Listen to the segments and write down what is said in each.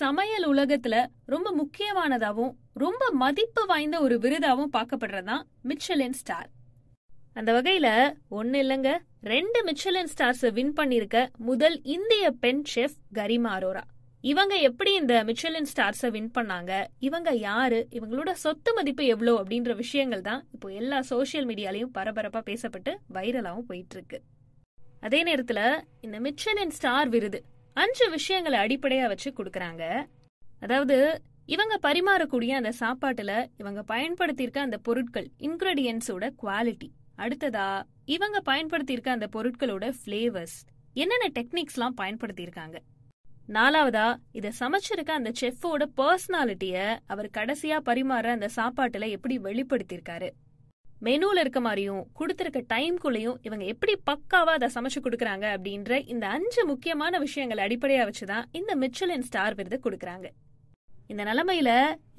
சமையல் உலகத்துல ரொம்ப முக்கியமானதாகவும் ரொம்ப மதிப்பு வாய்ந்த ஒரு விருதாகவும் பார்க்கப்படுறதான் மிச்சலின் ஸ்டார் அந்த வகையில ஒன்னு இல்லைங்க ரெண்டு மிச்சலின் ஸ்டார்ஸ் வின் பண்ணிருக்க முதல் இந்திய பெண் செஃப் கரிமா அரோரா இவங்க எப்படி இந்த மிச்சலின் ஸ்டார்ஸ வின் பண்ணாங்க இவங்க யாரு இவங்களோட சொத்து மதிப்பு எவ்வளோ அப்படின்ற விஷயங்கள் தான் இப்போ எல்லா சோசியல் மீடியாலையும் பரபரப்பா பேசப்பட்டு வைரலாவும் போயிட்டு இருக்கு அதே நேரத்துல இந்த மிச்சலின் ஸ்டார் விருது அஞ்சு விஷயங்களை அடிப்படையா வச்சு கொடுக்கறாங்க அதாவது இவங்க பரிமாறக்கூடிய அந்த சாப்பாட்டுல இவங்க பயன்படுத்தியிருக்க அந்த பொருட்கள் இன்கிரீடியன்ஸோட குவாலிட்டி அடுத்ததா இவங்க பயன்படுத்தியிருக்க அந்த பொருட்களோட ஃபிளேவர்ஸ் என்னென்ன டெக்னிக்ஸ்லாம் பயன்படுத்தியிருக்காங்க நாலாவதா இத சமைச்சிருக்க அந்த செஃப்போட பர்சனாலிட்டிய அவர் கடைசியா பரிமாற அந்த சாப்பாட்டுல எப்படி வெளிப்படுத்தியிருக்காரு மெனுவில் இருக்க மாதிரியும் கொடுத்துருக்க டைம்குள்ளேயும் இவங்க எப்படி பக்காவாக அதை சமைச்சு கொடுக்குறாங்க அப்படின்ற இந்த அஞ்சு முக்கியமான விஷயங்களை அடிப்படையாக வச்சு தான் இந்த மிச்சலின் ஸ்டார் விருது கொடுக்குறாங்க இந்த நிலமையில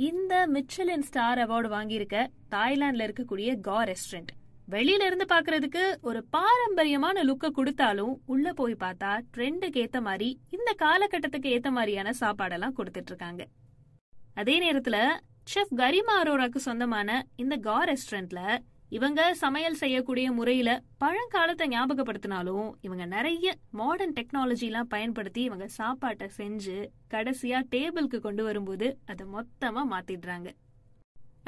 இந்த மிச்சலின் ஸ்டார் அவார்டு வாங்கியிருக்க தாய்லாந்துல இருக்கக்கூடிய கா ரெஸ்டாரண்ட் வெளியில இருந்து பாக்குறதுக்கு ஒரு பாரம்பரியமான லுக்க கொடுத்தாலும் உள்ள போய் பார்த்தா ட்ரெண்டுக்கு ஏத்த மாதிரி இந்த காலகட்டத்துக்கு ஏத்த மாதிரியான சாப்பாடெல்லாம் கொடுத்துட்டு இருக்காங்க அதே நேரத்துல செஃப் கரிமா அரோராக்கு சொந்தமான இந்த கா ரெஸ்டாரண்ட்ல இவங்க சமையல் செய்யக்கூடிய முறையில பழங்காலத்தை ஞாபகப்படுத்தினாலும் இவங்க நிறைய மாடர்ன் டெக்னாலஜிலாம் பயன்படுத்தி இவங்க சாப்பாட்டை செஞ்சு கடைசியா டேபிளுக்கு கொண்டு வரும்போது அதை மொத்தமா மாத்திடுறாங்க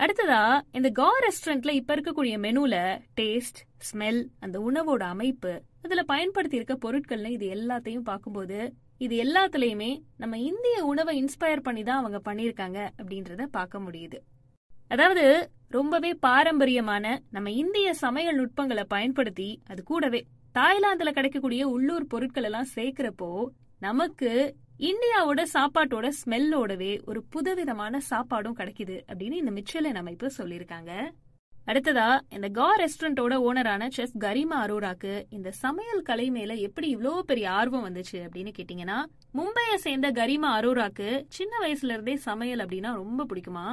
அடுத்ததா இந்த கா ரெஸ்டாரண்ட்ல இப்ப இருக்கக்கூடிய மெனுல டேஸ்ட் ஸ்மெல் அந்த உணவோட அமைப்பு அதுல பயன்படுத்தி இருக்க பொருட்கள்னு இது எல்லாத்தையும் பார்க்கும்போது இது எல்லாத்துலயுமே நம்ம இந்திய உணவை இன்ஸ்பயர் பண்ணி தான் அவங்க பண்ணிருக்காங்க அப்படின்றத பார்க்க முடியுது அதாவது ரொம்பவே பாரம்பரியமான நம்ம இந்திய சமையல் நுட்பங்களை பயன்படுத்தி அது கூடவே தாய்லாந்துல கிடைக்கக்கூடிய உள்ளூர் பொருட்கள் எல்லாம் சேர்க்கிறப்போ நமக்கு இந்தியாவோட சாப்பாட்டோட ஸ்மெல்லோடவே ஒரு புதுவிதமான சாப்பாடும் கிடைக்குது அப்படின்னு இந்த மிச்சலின் அமைப்பு சொல்லியிருக்காங்க அடுத்ததா இந்த கா ரெஸ்டாரண்டோட ஓனரான செஃப் கரிமா அரோராக்கு இந்த சமையல் கலை மேல எப்படி இவ்வளவு பெரிய ஆர்வம் வந்துச்சு அப்படின்னு கேட்டீங்கன்னா மும்பையை சேர்ந்த கரிமா அரோராக்கு சின்ன வயசுல இருந்தே சமையல் அப்படின்னா ரொம்ப பிடிக்குமா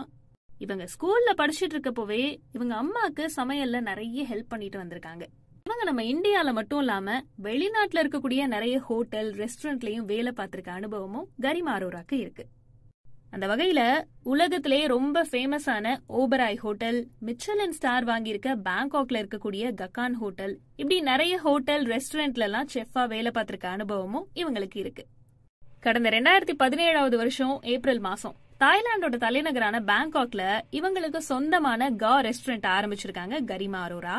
இவங்க ஸ்கூல்ல படிச்சிட்டு இருக்கப்போவே இவங்க அம்மாக்கு சமையல்ல நிறைய ஹெல்ப் பண்ணிட்டு வந்திருக்காங்க இவங்க நம்ம இந்தியால மட்டும் இல்லாம வெளிநாட்டுல இருக்கக்கூடிய நிறைய ஹோட்டல் ரெஸ்டாரண்ட்லயும் வேலை பார்த்திருக்க அனுபவமும் கரிமா அரோராக்கு இருக்கு அந்த வகையில உலகத்திலேயே ரொம்ப ஃபேமஸான ஓபராய் ஹோட்டல் அண்ட் ஸ்டார் வாங்கியிருக்க பேங்காக்ல இருக்கக்கூடிய கக்கான் ஹோட்டல் இப்படி நிறைய ஹோட்டல் ரெஸ்டாரண்ட்ல எல்லாம் செஃபா வேலை பார்த்திருக்க அனுபவமும் இவங்களுக்கு இருக்கு கடந்த ரெண்டாயிரத்தி பதினேழாவது வருஷம் ஏப்ரல் மாசம் தாய்லாந்தோட தலைநகரான பேங்காக்ல இவங்களுக்கு சொந்தமான கா ரெஸ்டாரண்ட் ஆரம்பிச்சிருக்காங்க கரிமா அரோரா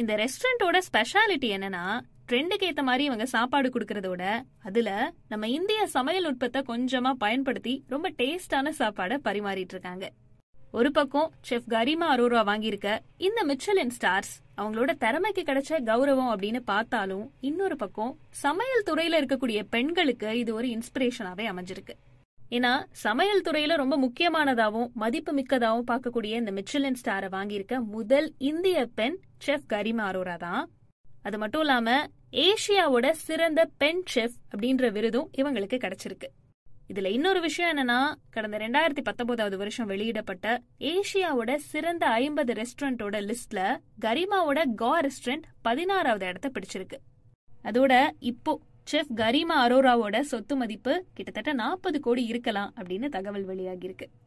இந்த ரெஸ்டாரண்டோட ஸ்பெஷாலிட்டி என்னன்னா ட்ரெண்டுக்கு ஏற்ற மாதிரி இவங்க சாப்பாடு கொடுக்கறதோட அதில் நம்ம இந்திய சமையல் நுட்பத்தை கொஞ்சமாக பயன்படுத்தி ரொம்ப டேஸ்டான சாப்பாடை பரிமாறிட்டு இருக்காங்க ஒரு பக்கம் செஃப் கரிமா அரோரா வாங்கியிருக்க இந்த மிச்சலின் ஸ்டார்ஸ் அவங்களோட திறமைக்கு கிடைச்ச கௌரவம் அப்படின்னு பார்த்தாலும் இன்னொரு பக்கம் சமையல் துறையில இருக்கக்கூடிய பெண்களுக்கு இது ஒரு இன்ஸ்பிரேஷனாவே அமைஞ்சிருக்கு ஏன்னா சமையல் துறையில ரொம்ப முக்கியமானதாகவும் மதிப்பு மிக்கதாகவும் பார்க்கக்கூடிய இந்த மிச்சலின் ஸ்டாரை வாங்கியிருக்க முதல் இந்திய பெண் செஃப் கரிமா அரோரா தான் அது மட்டும் இல்லாம ஏசியாவோட சிறந்த பெண் செஃப் அப்படின்ற விருதும் இவங்களுக்கு கிடைச்சிருக்கு இதுல இன்னொரு விஷயம் என்னன்னா கடந்த ரெண்டாயிரத்தி பத்தொன்பதாவது வருஷம் வெளியிடப்பட்ட ஏசியாவோட சிறந்த ஐம்பது ரெஸ்டாரண்டோட லிஸ்ட்ல கரிமாவோட கா ரெஸ்டாரண்ட் பதினாறாவது இடத்த பிடிச்சிருக்கு அதோட இப்போ செஃப் கரிமா அரோராவோட சொத்து மதிப்பு கிட்டத்தட்ட நாற்பது கோடி இருக்கலாம் அப்படின்னு தகவல் வெளியாகியிருக்கு